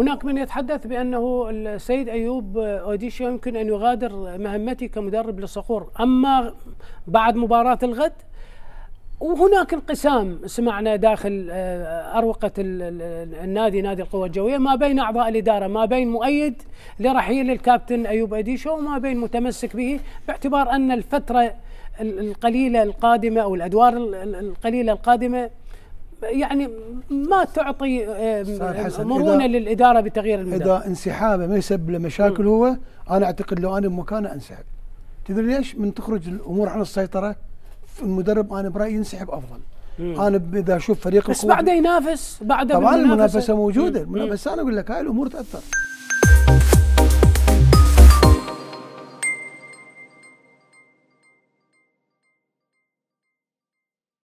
هناك من يتحدث بأنه السيد أيوب أوديشيا يمكن أن يغادر مهمته كمدرب للصقور أما بعد مباراة الغد وهناك انقسام سمعنا داخل آه، أروقة النادي نادي القوى الجوية ما بين أعضاء الإدارة ما بين مؤيد لرحيل الكابتن أيوب أديشو وما بين متمسك به باعتبار أن الفترة القليلة القادمة أو الأدوار القليلة القادمة يعني ما تعطي آه، مرونه للاداره بتغيير المدرب اذا انسحابه ما يسبب له مشاكل هو انا اعتقد لو انا بمكانه انسحب تدري ليش؟ من تخرج الامور عن السيطره المدرب انا برايي ينسحب افضل مم. انا اذا اشوف فريق بس بعده ينافس بعده طبعا المنافسه موجوده المنافسه انا اقول لك هاي الامور تاثر